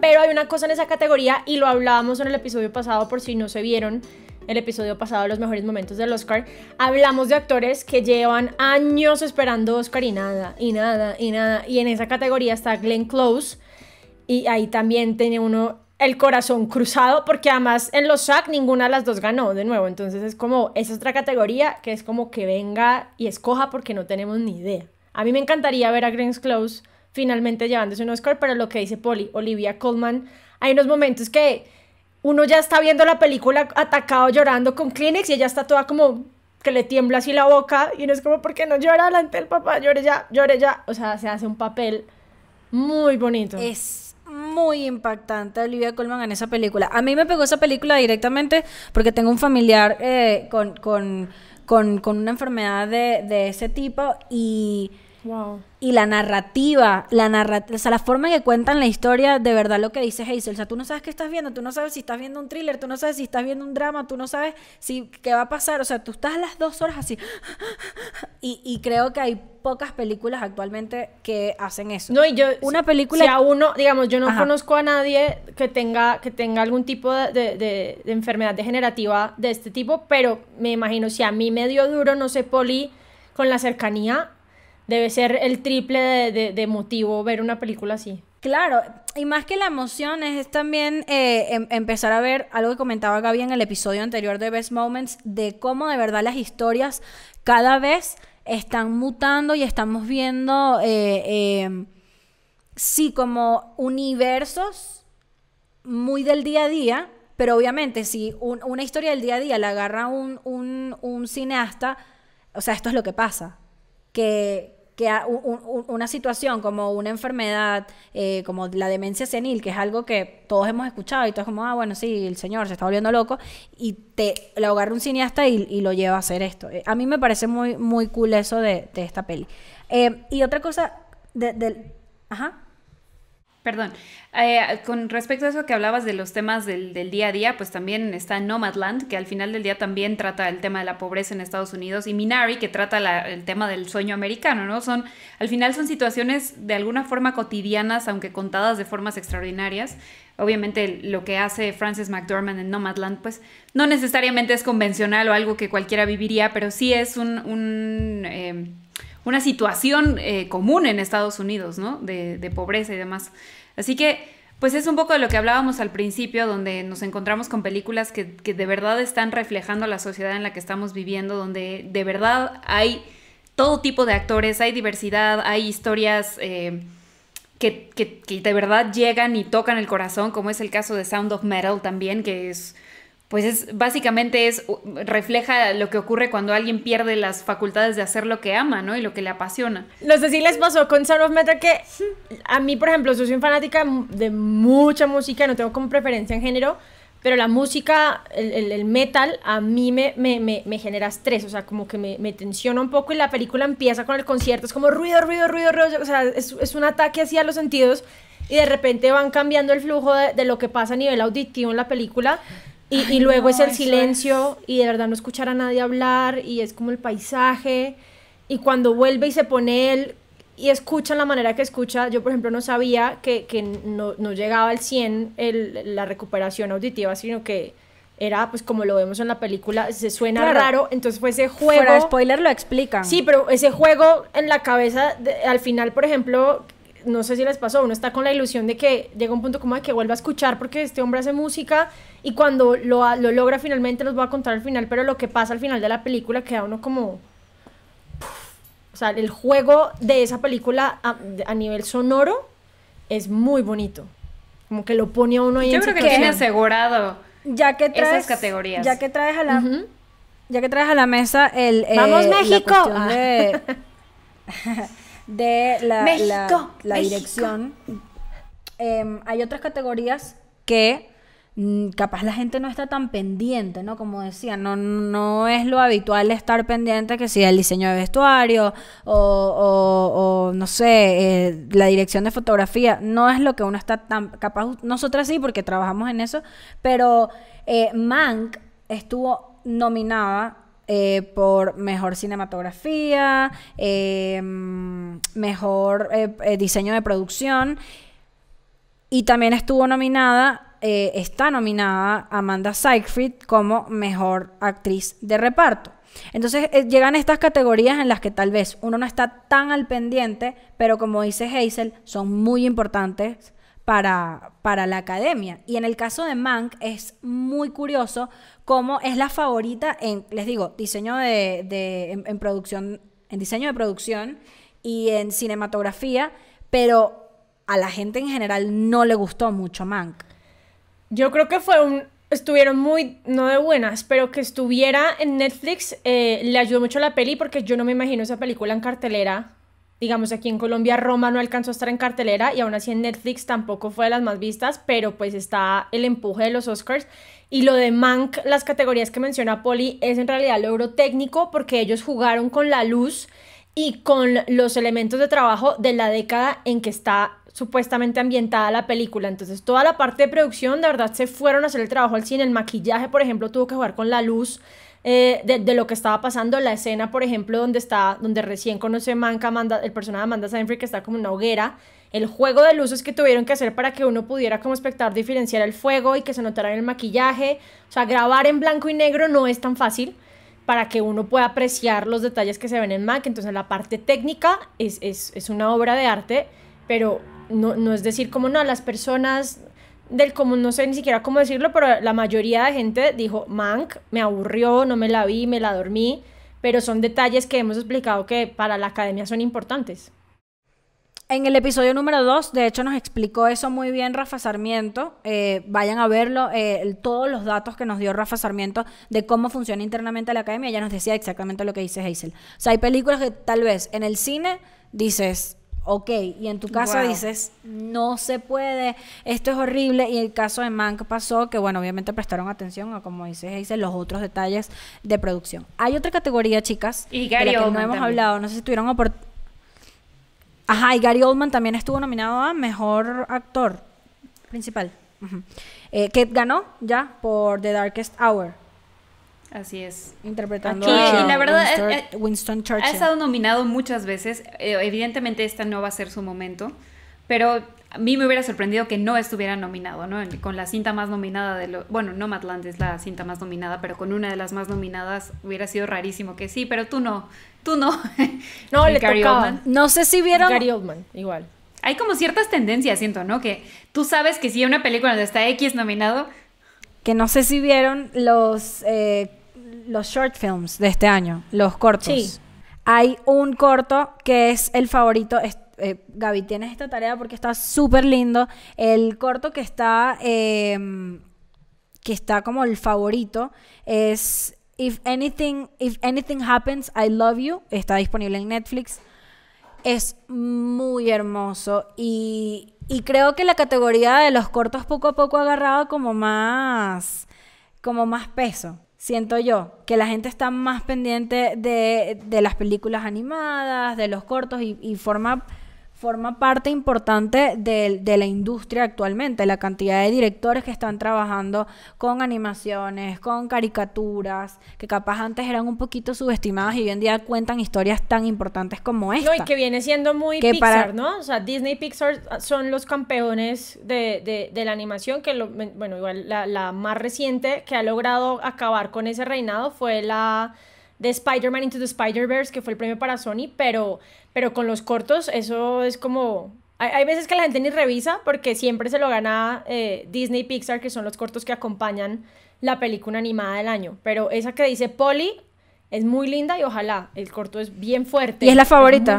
pero hay una cosa en esa categoría y lo hablábamos en el episodio pasado por si no se vieron el episodio pasado, de los mejores momentos del Oscar, hablamos de actores que llevan años esperando Oscar y nada, y nada, y nada. Y en esa categoría está Glenn Close. Y ahí también tiene uno el corazón cruzado, porque además en los SAC ninguna de las dos ganó de nuevo. Entonces es como, es otra categoría que es como que venga y escoja porque no tenemos ni idea. A mí me encantaría ver a Glenn Close finalmente llevándose un Oscar, pero lo que dice Polly, Olivia Colman, hay unos momentos que uno ya está viendo la película atacado llorando con Kleenex y ella está toda como que le tiembla así la boca y no es como, porque no llora delante del papá? Llore ya, llore ya. O sea, se hace un papel muy bonito. Es muy impactante Olivia Colman en esa película. A mí me pegó esa película directamente porque tengo un familiar eh, con, una enfermedad de ese tipo y y la narrativa, la narrativa, o sea, la forma en que cuentan la historia, de verdad lo que dice Hazel, o sea, tú no sabes qué estás viendo, tú no sabes si estás viendo un thriller, tú no sabes si estás viendo un drama, tú no sabes si qué va a pasar, o sea, tú estás las dos horas así. Y, y creo que hay pocas películas actualmente que hacen eso. No, y yo una película si a uno, digamos, yo no conozco a nadie que tenga que tenga algún tipo de, de, de enfermedad degenerativa de este tipo, pero me imagino si a mí me dio duro, no sé, Poli, con la cercanía debe ser el triple de, motivo ver una película así. Claro, y más que la emoción es, también eh, em, empezar a ver algo que comentaba Gaby en el episodio anterior de Best Moments, de cómo de verdad las historias cada vez están mutando y estamos viendo, eh, em, sí, como universos muy del día a día, pero obviamente si una historia del día a día la agarra un, un cineasta, o sea, esto es lo que pasa, que, que una situación como una enfermedad, eh, como la demencia senil, que es algo que todos hemos escuchado y todos como, ah, bueno, sí, el señor se está volviendo loco, y te la agarra un cineasta y, lo lleva a hacer esto. Eh, a mí me parece muy, muy cool eso de, de esta peli. Eh, y otra cosa, del ajá. Perdón, eh, con respecto a eso que hablabas de los temas del, día a día, pues también está Nomadland, que al final del día también trata el tema de la pobreza en Estados Unidos, y Minari, que trata el tema del sueño americano, ¿no? Son, al final son situaciones de alguna forma cotidianas, aunque contadas de formas extraordinarias. Obviamente lo que hace Francis McDormand en Nomadland, pues no necesariamente es convencional o algo que cualquiera viviría, pero sí es un... Eh, una situación eh, común en Estados Unidos, ¿no? De, pobreza y demás. Así que... Pues es un poco de lo que hablábamos al principio, donde nos encontramos con películas que, de verdad están reflejando la sociedad en la que estamos viviendo, donde de verdad hay todo tipo de actores, hay diversidad, hay historias eh, que, que, de verdad llegan y tocan el corazón, como es el caso de Sound of Metal también, que es pues básicamente es refleja lo que ocurre cuando alguien pierde las facultades de hacer lo que ama, ¿no? Y lo que le apasiona. No sé si les pasó con Sound of Metal que a mí, por ejemplo, soy fanática de mucha música, no tengo como preferencia en género, pero la música, el, metal, a mí me, me, genera estrés, o sea, como que me, tensiona un poco y la película empieza con el concierto, es como ruido, ruido, ruido, ruido, o sea, es, un ataque así a los sentidos y de repente van cambiando el flujo de, lo que pasa a nivel auditivo en la película y, luego es el silencio y de verdad no escuchar a nadie hablar y es como el paisaje. Y cuando vuelve y se pone él y escucha la manera que escucha, yo por ejemplo no sabía que, que no, llegaba al 100 el, la recuperación auditiva, sino que era pues como lo vemos en la película, se suena raro, entonces fue ese juego... spoiler lo explica Sí, pero ese juego en la cabeza, al final por ejemplo, no sé si les pasó, uno está con la ilusión de que llega un punto como de que vuelva a escuchar porque este hombre hace música y cuando lo, logra finalmente los va a contar al final, pero lo que pasa al final de la película queda uno como... o sea, el juego de esa película a, nivel sonoro es muy bonito. Como que lo pone a uno ahí Yo creo que tiene asegurado ya que traes, Ya que traes a la, ya que traes a la mesa el... Eh, ¡Vamos, México! Ah. de la, la, dirección. Em, hay otras categorías que mm, capaz la gente no está tan pendiente, ¿no? Como decía, no, no es lo habitual estar pendiente que sea el diseño de vestuario o, o, no sé, eh, la dirección de fotografía, no es lo que uno está tan capaz, nosotras sí, porque trabajamos en eso, pero eh, Mank estuvo nominada eh, por mejor cinematografía, em, mejor eh, eh, diseño de producción. Y también estuvo nominada, está nominada Amanda Seyfried como mejor actriz de reparto. Entonces llegan estas categorías en las que tal vez uno no está tan al pendiente, pero como dice Hazel, son muy importantes para, para la academia. Y en el caso de Mank es muy curioso cómo es la favorita en, les digo, diseño de, en, producción, en diseño de producción y en cinematografía, pero a la gente en general no le gustó mucho Mank. Yo creo que fue un, estuvieron muy, no de buenas, pero que estuviera en Netflix eh, le ayudó mucho la peli porque yo no me imagino esa película en cartelera digamos, aquí en Colombia Roma no alcanzó a estar en cartelera y aún así en Netflix tampoco fue de las más vistas, pero pues está el empuje de los Oscars. Y lo de Mank, las categorías que menciona Polly, es en realidad logro técnico porque ellos jugaron con la luz y con los elementos de trabajo de la década en que está supuestamente ambientada la película. Entonces, toda la parte de producción, de verdad, se fueron a hacer el trabajo al cine. El maquillaje, por ejemplo, tuvo que jugar con la luz. Eh, de, lo que estaba pasando. La escena, por ejemplo, donde está, donde recién conoce Manca, el personaje de Amanda Seinfeld que está como en una hoguera. El juego de luces que tuvieron que hacer para que uno pudiera como espectador diferenciar el fuego y que se notara en el maquillaje. O sea, grabar en blanco y negro no es tan fácil para que uno pueda apreciar los detalles que se ven en Mac. Entonces la parte técnica es, es, una obra de arte, pero no, no, es decir como no, las personas del común, no sé ni siquiera cómo decirlo, pero la mayoría de gente dijo, Mank, me aburrió, no me la vi, me la dormí, pero son detalles que hemos explicado que para la academia son importantes. En el episodio número 2, de hecho, nos explicó eso muy bien Rafa Sarmiento. Eh, vayan a verlo, eh, todos los datos que nos dio Rafa Sarmiento de cómo funciona internamente la academia. Ella nos decía exactamente lo que dice Hazel. O sea, hay películas que tal vez en el cine dices, Ok, y en tu casa dices, no se puede, esto es horrible. Y el caso de Mank pasó que, bueno, obviamente prestaron atención a, como dices, dice, los otros detalles de producción. Hay otra categoría, chicas, de que no hemos hablado, no sé si tuvieron oportunidad. Ajá, y Gary Oldman también estuvo nominado a mejor actor principal. Eh, que ganó ya por The Darkest Hour. Así es. Interpretando y la verdad, Winston, eh, eh, Churchill. Ha estado nominado muchas veces. Eh, evidentemente, esta no va a ser su momento. Pero a mí me hubiera sorprendido que no estuviera nominado, ¿no? Con la cinta más nominada de lo. Bueno, No Matland es la cinta más nominada, pero con una de las más nominadas hubiera sido rarísimo que sí, pero tú no. Tú no. No, le tocaba. No sé si vieron. Gary Oldman, igual. Hay como ciertas tendencias, siento, ¿no? Que tú sabes que si hay una película donde está X nominado, que no sé si vieron los eh, los short films de este año, los cortos. Sí. Hay un corto que es el favorito. Eh, Gaby, tienes esta tarea porque está súper lindo. El corto que está, em, que está como el favorito es If Anything, If Anything Happens, I Love You. Está disponible en Netflix. Es muy hermoso y, y creo que la categoría de los cortos poco a poco ha agarrado como más, como más peso siento yo, que la gente está más pendiente de, de las películas animadas, de los cortos y, y forma forma parte importante de, la industria actualmente, la cantidad de directores que están trabajando con animaciones, con caricaturas, que capaz antes eran un poquito subestimadas y hoy en día cuentan historias tan importantes como esta. y que viene siendo muy Pixar, ¿no? O sea, Disney Pixar son los campeones de, la animación, que bueno, igual la, la más reciente que ha logrado acabar con ese reinado fue la de Spider-Man Into the Spider-Verse, que fue el premio para Sony, pero pero con los cortos, eso es como. Hay, veces que la gente ni revisa porque siempre se lo gana eh, Disney Pixar, que son los cortos que acompañan la película animada del año. Pero esa que dice Polly es muy linda y ojalá. El corto es bien fuerte. Y es la favorita.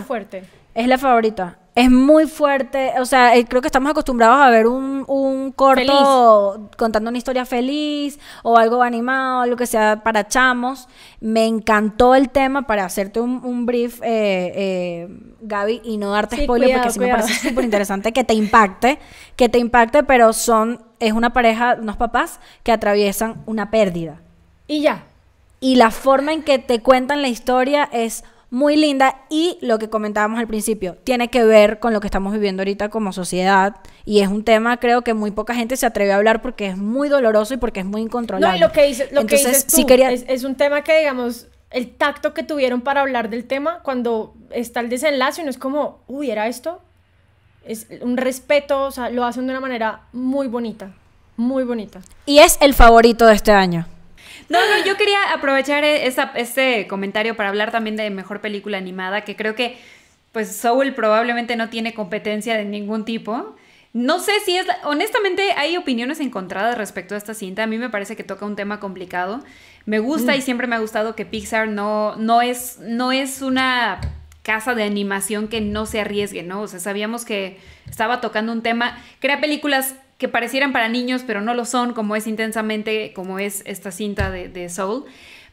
Es la favorita es muy fuerte. O sea, eh, creo que estamos acostumbrados a ver un, un corto contando una historia feliz o algo animado, lo que sea para chamos. Me encantó el tema para hacerte un, brief, eh, eh, Gaby, y no darte spoilers spoiler, porque sí me parece súper interesante que te impacte, que te impacte, pero son, es una pareja, unos papás que atraviesan una pérdida. Y ya. Y la forma en que te cuentan la historia es muy linda y lo que comentábamos al principio, tiene que ver con lo que estamos viviendo ahorita como sociedad y es un tema creo que muy poca gente se atreve a hablar porque es muy doloroso y porque es muy incontrolable. No, y lo que, dice, es, un tema que digamos el tacto que tuvieron para hablar del tema cuando está el desenlace y no es como, uy, ¿era esto? Es un respeto, o sea, lo hacen de una manera muy bonita, muy bonita. Y es el favorito de este año. No, no, yo quería aprovechar e, este comentario para hablar también de mejor película animada, que creo que pues Soul probablemente no tiene competencia de ningún tipo. No sé si es, honestamente hay opiniones encontradas respecto a esta cinta, a mí me parece que toca un tema complicado. Me gusta mm. y siempre me ha gustado que Pixar no, no, es, no es una casa de animación que no se arriesgue, ¿no? O sea, sabíamos que estaba tocando un tema, crea películas que parecieran para niños, pero no lo son, como es intensamente, como es esta cinta de, Soul.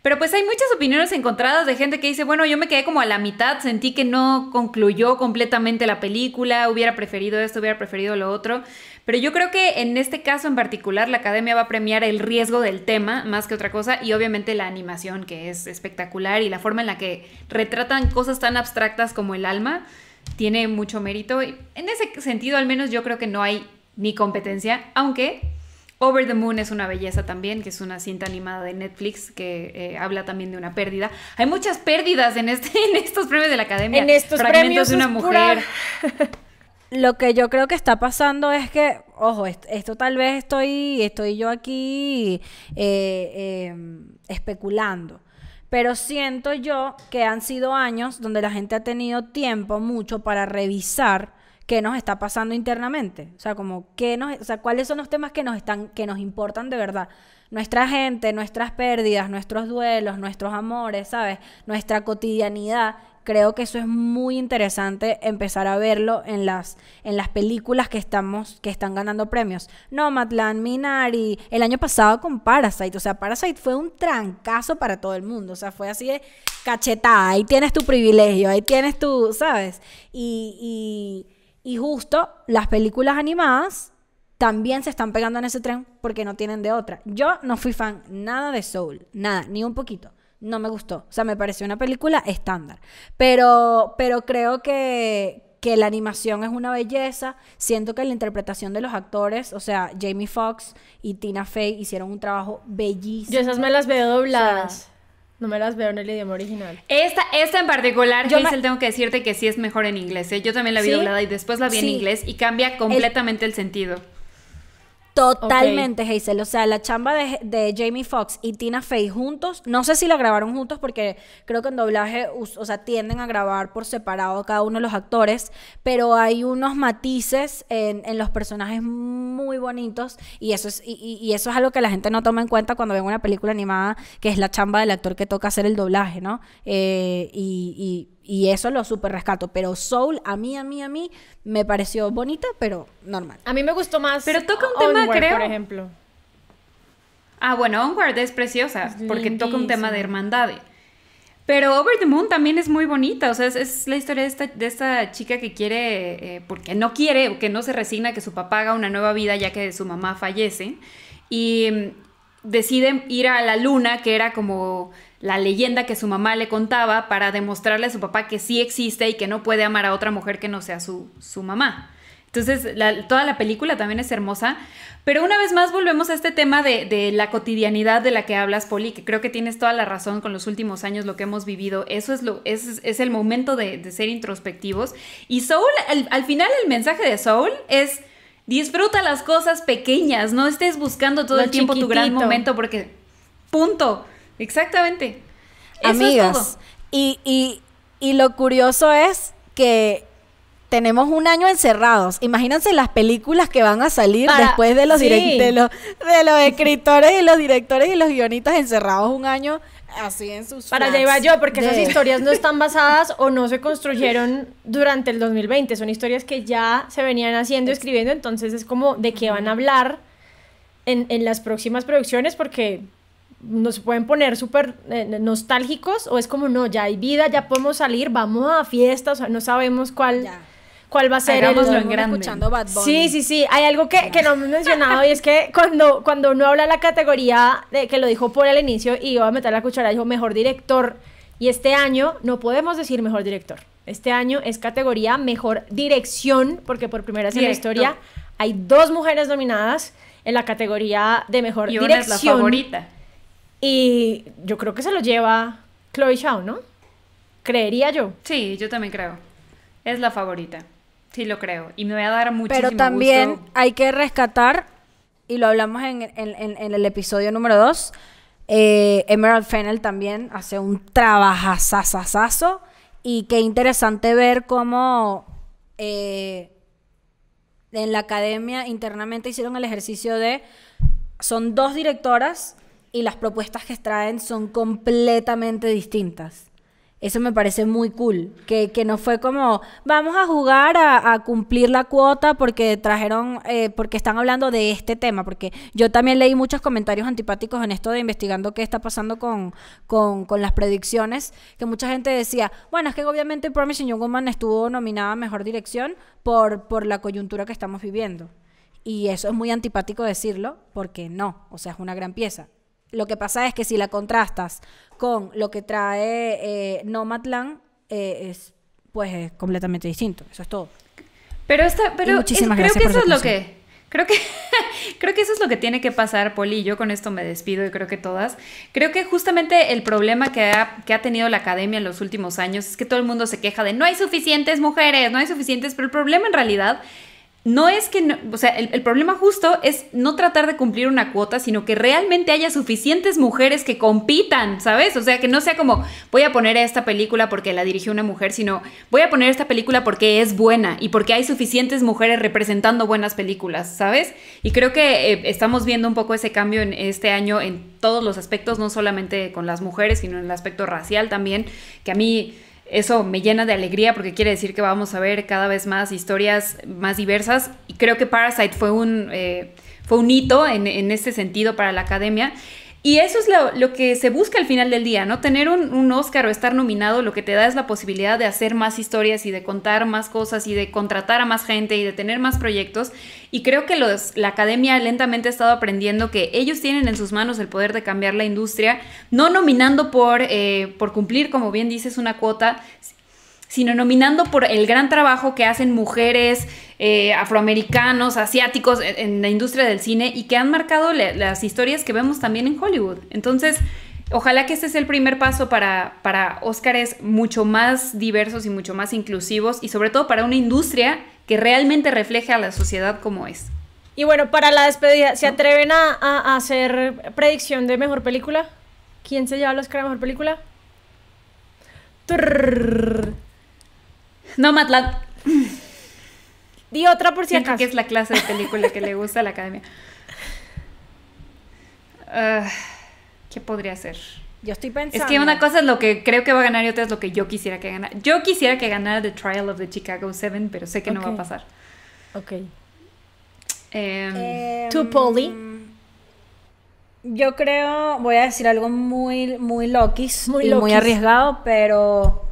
Pero pues hay muchas opiniones encontradas de gente que dice, bueno, yo me quedé como a la mitad, sentí que no concluyó completamente la película, hubiera preferido esto, hubiera preferido lo otro. Pero yo creo que en este caso en particular la academia va a premiar el riesgo del tema más que otra cosa y obviamente la animación que es espectacular y la forma en la que retratan cosas tan abstractas como el alma tiene mucho mérito. En ese sentido al menos yo creo que no hay ni competencia, aunque Over the Moon es una belleza también, que es una cinta animada de Netflix que eh, habla también de una pérdida. Hay muchas pérdidas en, este, estos premios de la academia. En estos premios de una mujer. Lo que yo creo que está pasando es que, ojo, esto, tal vez estoy, estoy yo aquí eh, eh, especulando. Pero siento yo que han sido años donde la gente ha tenido tiempo mucho para revisar qué nos está pasando internamente. O sea, como qué sea, cuáles son los temas que nos están, que nos importan de verdad. Nuestra gente, nuestras pérdidas, nuestros duelos, nuestros amores, ¿sabes? Nuestra cotidianidad. Creo que eso es muy interesante empezar a verlo en las, en las películas que estamos, que están ganando premios. no, Nomadland, Minari, el año pasado con Parasite. O sea, Parasite fue un trancazo para todo el mundo. O sea, fue así de cachetada. Ahí tienes tu privilegio, ahí tienes tu, ¿sabes? y y justo las películas animadas también se están pegando en ese tren porque no tienen de otra. Yo no fui fan nada de Soul, nada, ni un poquito. No me gustó. O sea, me pareció una película estándar. Pero, pero creo que, que la animación es una belleza. Siento que la interpretación de los actores, o sea, Jamie Foxx y Tina Fey hicieron un trabajo bellísimo. Yo esas me las veo dobladas. No me las veo en el idioma original. Esta, esta en particular, yo Hazel, tengo que decirte que sí es mejor en inglés. ¿eh? Yo también la vi doblada y después la vi en inglés y cambia completamente el sentido. Totalmente, okay. O sea, la chamba de, Jamie Foxx y Tina Fey juntos, no sé si la grabaron juntos porque creo que en doblaje, o sea, tienden a grabar por separado cada uno de los actores, pero hay unos matices en, los personajes muy bonitos y eso, es, y, eso es algo que la gente no toma en cuenta cuando ve una película animada, que es la chamba del actor que toca hacer el doblaje, ¿no? Eh, y y eso lo super rescato. Pero Soul, a mí, a mí, a mí, me pareció bonita, pero normal. A mí me gustó más. Pero toca un tema, creo. Por ejemplo. Ah, bueno, Onward es preciosa, porque toca un tema de hermandad. Pero Over the Moon también es muy bonita, o sea, es, la historia de esta, chica que quiere, eh, porque no quiere, que no se resigna que su papá haga una nueva vida ya que su mamá fallece, y mm, decide ir a la luna, que era como la leyenda que su mamá le contaba para demostrarle a su papá que sí existe y que no puede amar a otra mujer que no sea su, su mamá. Entonces, toda la película también es hermosa. Pero una vez más volvemos a este tema de, la cotidianidad de la que hablas, Poli, que creo que tienes toda la razón con los últimos años, lo que hemos vivido. Eso es, lo, es, es el momento de, ser introspectivos. Y Soul, al, final el mensaje de Soul es, disfruta las cosas pequeñas, no estés buscando todo el tiempo tu gran momento porque... Punto. Exactamente. Amigas, Y, lo curioso es que tenemos un año encerrados. Imagínense las películas que van a salir después de los, los, de los escritores y los directores y los guionistas encerrados un año así en sus Para allá iba yo, porque esas historias no están basadas o no se construyeron durante el 2020, son historias que ya se venían haciendo, escribiendo, entonces es como de qué van a hablar en, en las próximas producciones porque nos pueden poner súper eh, nostálgicos o es como, no, ya hay vida, ya podemos salir, vamos a fiestas, o sea, no sabemos cuál... cuál va a ser el en Sí, sí, sí. Hay algo que, no hemos mencionado y es que cuando, cuando uno habla la categoría de, que lo dijo por el inicio y iba a meter la cuchara, dijo mejor director. Y este año no podemos decir mejor director. Este año es categoría mejor dirección, porque por primera vez en la historia hay dos mujeres nominadas en la categoría de mejor dirección. favorita. Y yo creo que se lo lleva Chloe Shaw, ¿no? Creería yo. Sí, yo también creo. Es la favorita. Sí, lo creo. Y me voy a dar muchísimo Pero también hay que rescatar, y lo hablamos en, el episodio número 2, eh, Emerald Fennel también hace un trabajazazazazo. Y qué interesante ver cómo eh, en la academia internamente hicieron el ejercicio de. Son dos directoras y las propuestas que traen son completamente distintas. Eso me parece muy cool, que, no fue como, vamos a jugar a, cumplir la cuota porque trajeron, eh, porque están hablando de este tema, porque yo también leí muchos comentarios antipáticos en esto de investigando qué está pasando con, las predicciones, que mucha gente decía, bueno, es que obviamente Promising Young Woman estuvo nominada a Mejor Dirección por, por la coyuntura que estamos viviendo. Y eso es muy antipático decirlo, porque no, o sea, es una gran pieza. Lo que pasa es que si la contrastas con lo que trae eh, Nomadland, eh, es, pues es completamente distinto. Eso es todo. Pero, esta, pero creo que eso es lo que creo que creo que eso es lo que tiene que pasar, Poli. Yo con esto me despido y creo que todas. Creo que justamente el problema que ha, que ha tenido la academia en los últimos años es que todo el mundo se queja de no hay suficientes mujeres, no hay suficientes, pero el problema en realidad no es que, o sea, el, problema justo es no tratar de cumplir una cuota, sino que realmente haya suficientes mujeres que compitan, ¿sabes? O sea, que no sea como, voy a poner esta película porque la dirigió una mujer, sino voy a poner esta película porque es buena y porque hay suficientes mujeres representando buenas películas, ¿sabes? Y creo que eh, estamos viendo un poco ese cambio en este año en todos los aspectos, no solamente con las mujeres, sino en el aspecto racial también, que a mí eso me llena de alegría porque quiere decir que vamos a ver cada vez más historias más diversas. Y creo que Parasite fue un, eh, fue un hito en, en este sentido para la academia. Y eso es lo, que se busca al final del día, ¿no? Tener un, un, Oscar o estar nominado lo que te da es la posibilidad de hacer más historias y de contar más cosas y de contratar a más gente y de tener más proyectos. Y creo que los, la academia lentamente ha estado aprendiendo que ellos tienen en sus manos el poder de cambiar la industria, no nominando por, eh, por cumplir, como bien dices, una cuota, sino nominando por el gran trabajo que hacen mujeres, eh, afroamericanos, asiáticos en, la industria del cine y que han marcado las historias que vemos también en Hollywood. Entonces, ojalá que este sea el primer paso para, para Óscares mucho más diversos y mucho más inclusivos y sobre todo para una industria que realmente refleje a la sociedad como es. Y bueno, para la despedida, ¿se atreven a, hacer predicción de mejor película? ¿Quién se lleva los Oscar a mejor película? No, Matlán. Di otra por si que es la clase de película que le gusta a la academia. Ah, ¿Qué podría ser? Yo estoy pensando. Es que una cosa es lo que creo que va a ganar y otra es lo que yo quisiera que ganara. Yo quisiera que ganara The Trial of the Chicago Seven, pero sé que no va a pasar. Ok. Em, em, to Polly. Yo creo, voy a decir algo muy, muy loquis y muy arriesgado, pero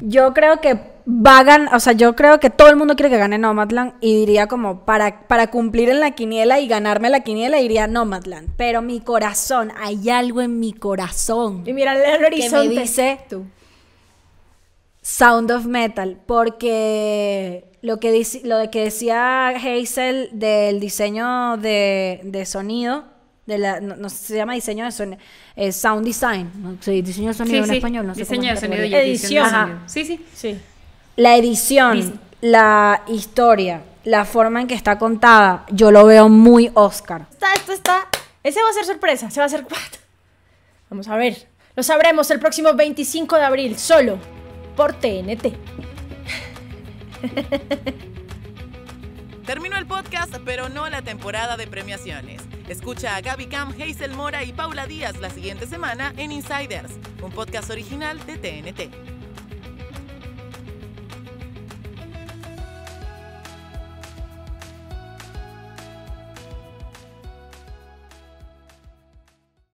yo creo que vagan o sea, yo creo que todo el mundo quiere que gane Nomadland y diría como para, para cumplir en la quiniela y ganarme la quiniela diría Nomadland, pero mi corazón, hay algo en mi corazón. Y mira el horizonte. Que me dice tú. Sound of Metal, porque lo que, dice, lo que decía Hazel del diseño de, sonido, de la, no, se llama diseño de sonido, eh, sound design, diseño de sonido en español, no sé de sonido y edición. Sí, sí. Sí la edición, la historia, la forma en que está contada, yo lo veo muy Oscar. Está, esto está. Ese va a ser sorpresa, se va a hacer. Vamos a ver. Lo sabremos el próximo 25 de abril, solo por TNT. Terminó el podcast, pero no la temporada de premiaciones. Escucha a Gaby Cam, Hazel Mora y Paula Díaz la siguiente semana en Insiders, un podcast original de TNT.